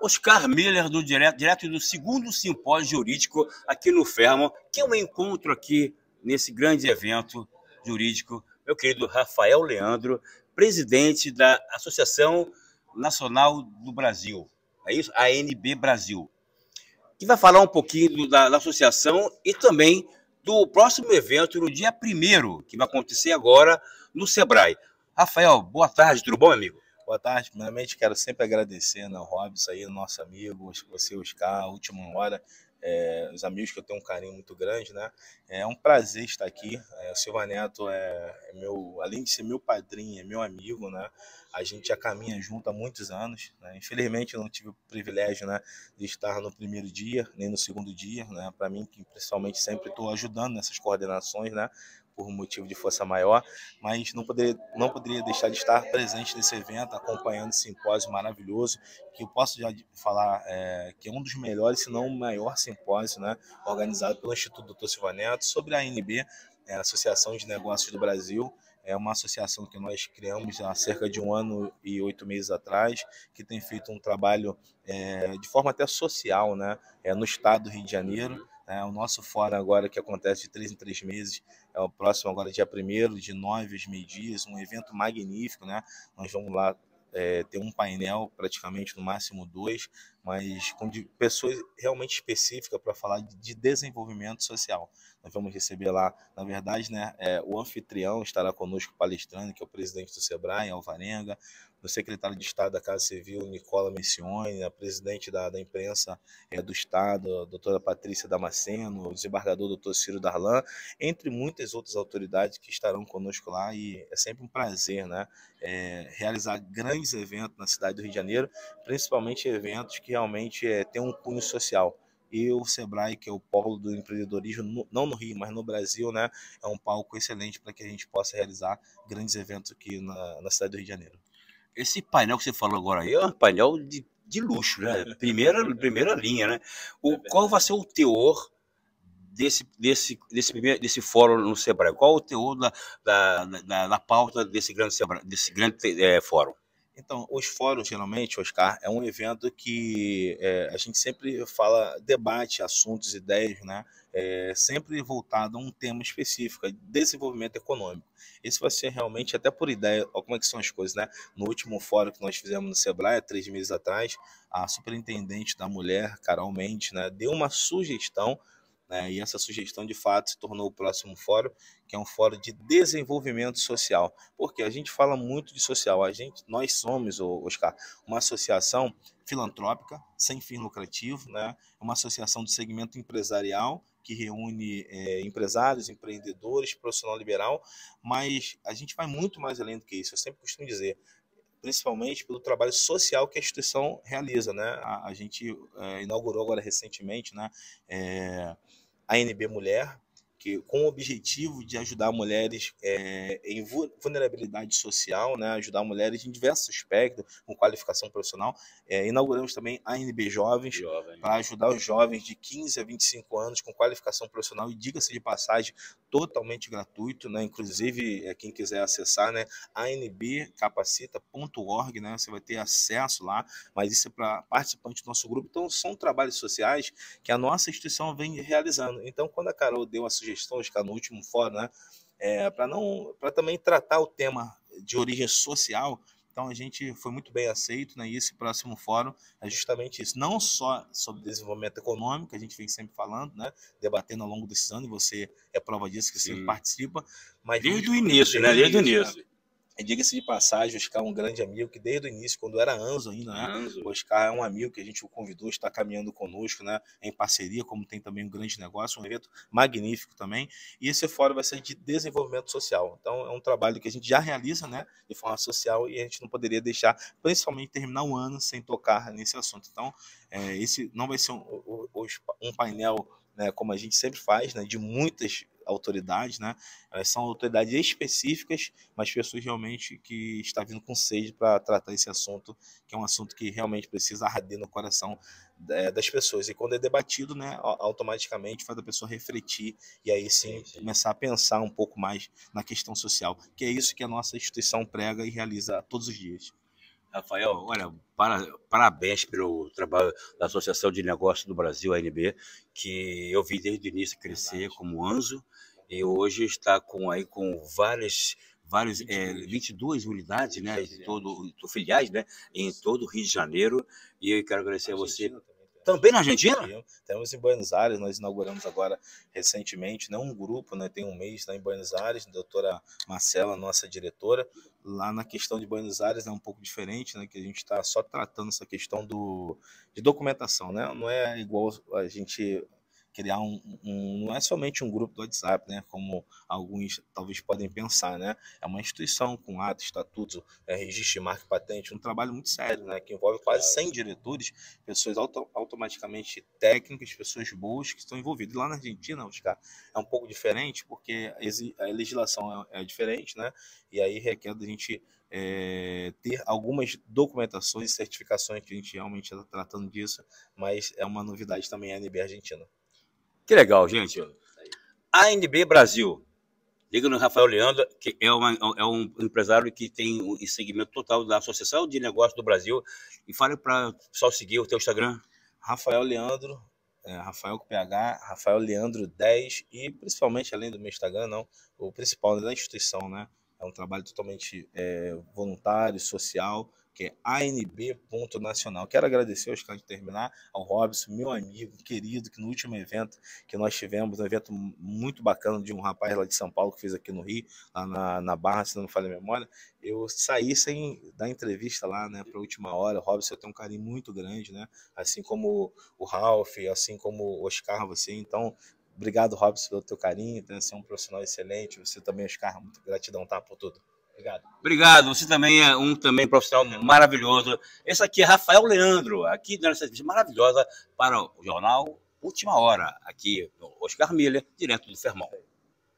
Oscar Miller, do direto, direto do segundo simpósio jurídico aqui no Fermo, que é um encontro aqui nesse grande evento jurídico, meu querido Rafael Leandro, presidente da Associação Nacional do Brasil, é isso? ANB Brasil, que vai falar um pouquinho da, da associação e também do próximo evento no dia primeiro, que vai acontecer agora no Sebrae. Rafael, boa tarde, tudo bom, amigo? Boa tarde. Primeiramente, quero sempre agradecer ao né, Robson aí, nosso amigo, você, Oscar, Última Hora, é, os amigos que eu tenho um carinho muito grande, né? É um prazer estar aqui. É, o Silva Neto é, é, meu, além de ser meu padrinho, é meu amigo, né? A gente já caminha junto há muitos anos. Né? Infelizmente, eu não tive o privilégio, né, de estar no primeiro dia nem no segundo dia, né? Para mim, que principalmente sempre estou ajudando nessas coordenações, né? por motivo de força maior, mas não, poder, não poderia deixar de estar presente nesse evento, acompanhando esse simpósio maravilhoso, que eu posso já falar é, que é um dos melhores, se não o maior simpósio, né, organizado pelo Instituto Dr. Silva Neto sobre a ANB, é, Associação de Negócios do Brasil, é uma associação que nós criamos há cerca de um ano e oito meses atrás, que tem feito um trabalho é, de forma até social né, é, no estado do Rio de Janeiro, né? O nosso fórum agora, que acontece de três em três meses, é o próximo agora, dia 1 de 9 às meio-dias, é um evento magnífico. Né? Nós vamos lá é, ter um painel, praticamente no máximo dois, mas com pessoas realmente específicas para falar de desenvolvimento social. Nós vamos receber lá, na verdade, né, é, o anfitrião estará conosco palestrando, que é o presidente do SEBRAE, Alvarenga, o secretário de Estado da Casa Civil, Nicola Mencione, a presidente da, da imprensa é, do Estado, a doutora Patrícia Damasceno, o desembargador doutor Ciro Darlan, entre muitas outras autoridades que estarão conosco lá e é sempre um prazer né, é, realizar grandes eventos na cidade do Rio de Janeiro, principalmente eventos que realmente é, tem um cunho social. E o Sebrae, que é o polo do empreendedorismo, no, não no Rio, mas no Brasil, né, é um palco excelente para que a gente possa realizar grandes eventos aqui na, na cidade do Rio de Janeiro. Esse painel que você falou agora aí é um painel de, de luxo, né? Primeira, primeira linha, né? O, qual vai ser o teor desse, desse, desse, primeiro, desse fórum no Sebrae? Qual o teor da, da, da, da pauta desse grande, Sebrae, desse grande é, fórum? Então, os fóruns, geralmente, Oscar, é um evento que é, a gente sempre fala, debate assuntos, ideias, né? É, sempre voltado a um tema específico, é desenvolvimento econômico. Esse vai ser realmente, até por ideia, ó, como é que são as coisas, né? No último fórum que nós fizemos no Sebrae, três meses atrás, a superintendente da mulher, Carol Mendes, né, deu uma sugestão né? E essa sugestão, de fato, se tornou o próximo fórum, que é um fórum de desenvolvimento social. Porque a gente fala muito de social. A gente, nós somos, Oscar, uma associação filantrópica, sem fim lucrativo, né? uma associação do segmento empresarial que reúne é, empresários, empreendedores, profissional liberal, mas a gente vai muito mais além do que isso. Eu sempre costumo dizer, principalmente pelo trabalho social que a instituição realiza, né? A, a gente é, inaugurou agora recentemente, né? É, a NB Mulher, que com o objetivo de ajudar mulheres é, em vulnerabilidade social, né, ajudar mulheres em diversos aspectos, com qualificação profissional. É, inauguramos também a NB Jovens, Jovem. para ajudar os jovens de 15 a 25 anos com qualificação profissional e, diga-se de passagem, totalmente gratuito, né, inclusive é, quem quiser acessar, né, anbcapacita.org, né, você vai ter acesso lá, mas isso é para participante do nosso grupo. Então, são trabalhos sociais que a nossa instituição vem realizando. Então, quando a Carol deu a sugestão sugestões, cá no último fórum, né? É, para não para também tratar o tema de origem social. Então a gente foi muito bem aceito, né? E esse próximo fórum é justamente isso, não só sobre desenvolvimento econômico, a gente vem sempre falando, né? Debatendo ao longo desses anos, e você é prova disso que Sim. participa, mas desde, desde o início, né? Desde o início. Diga-se de passagem, o Oscar é um grande amigo que desde o início, quando era Anzo ainda, né? Anzo. O Oscar é um amigo que a gente o convidou, está caminhando conosco, né? Em parceria, como tem também um grande negócio, um evento magnífico também. E esse fórum vai ser de desenvolvimento social. Então, é um trabalho que a gente já realiza, né? De forma social, e a gente não poderia deixar, principalmente, terminar o ano sem tocar nesse assunto. Então, é, esse não vai ser um, um painel né, como a gente sempre faz, né, de muitas autoridades, né? Elas são autoridades específicas, mas pessoas realmente que estão vindo com sede para tratar esse assunto, que é um assunto que realmente precisa arder no coração é, das pessoas. E quando é debatido, né, automaticamente faz a pessoa refletir e aí sim, sim começar a pensar um pouco mais na questão social, que é isso que a nossa instituição prega e realiza todos os dias. Rafael, olha, para, parabéns pelo trabalho da Associação de Negócios do Brasil, ANB, que eu vi desde o início crescer Verdade. como anzo e hoje está com, aí, com várias várias 22, é, 22 unidades, né, filiais. todo filiais, né, em todo o Rio de Janeiro. E eu quero agradecer a tá você também. Também na Argentina? Temos em Buenos Aires, nós inauguramos agora recentemente né, um grupo, né, tem um mês lá em Buenos Aires, a doutora Marcela, nossa diretora. Lá na questão de Buenos Aires é um pouco diferente, né, que a gente está só tratando essa questão do, de documentação, né? não é igual a gente criar um, um, não é somente um grupo do WhatsApp, né, como alguns talvez podem pensar, né, é uma instituição com atos, estatutos, é, registro de marca e patente, um trabalho muito sério, né, que envolve quase 100 diretores, pessoas auto, automaticamente técnicas, pessoas boas que estão envolvidas. Lá na Argentina, Oscar, é um pouco diferente, porque a legislação é, é diferente, né, e aí requer da gente é, ter algumas documentações e certificações que a gente realmente está tratando disso, mas é uma novidade também a NB Argentina. Que legal, gente. ANB Brasil. Liga no Rafael Leandro, que é, uma, é um empresário que tem um segmento total da Associação de Negócios do Brasil. E fale para o pessoal seguir o teu Instagram. Rafael Leandro, é, Rafael com PH, Rafael Leandro 10 e principalmente além do meu Instagram, não, o principal da instituição, né? É um trabalho totalmente é, voluntário, social, que é anb.nacional. Quero agradecer aos cantos de terminar, ao Robson, meu amigo, querido, que no último evento que nós tivemos, um evento muito bacana de um rapaz lá de São Paulo que fez aqui no Rio, lá na, na Barra, se não me falha a memória, eu saí sem dar entrevista lá, né, para última hora. O Robson tem um carinho muito grande, né? Assim como o Ralph, assim como o Oscar, você. Então, Obrigado, Robson, pelo teu carinho. Né, você é um profissional excelente. Você também, Oscar, muito gratidão, tá? Por tudo. Obrigado. Obrigado. Você também é um também profissional maravilhoso. Esse aqui é Rafael Leandro, aqui dando essa entrevista maravilhosa para o jornal Última Hora, aqui no Oscar Miller, direto do Fermão.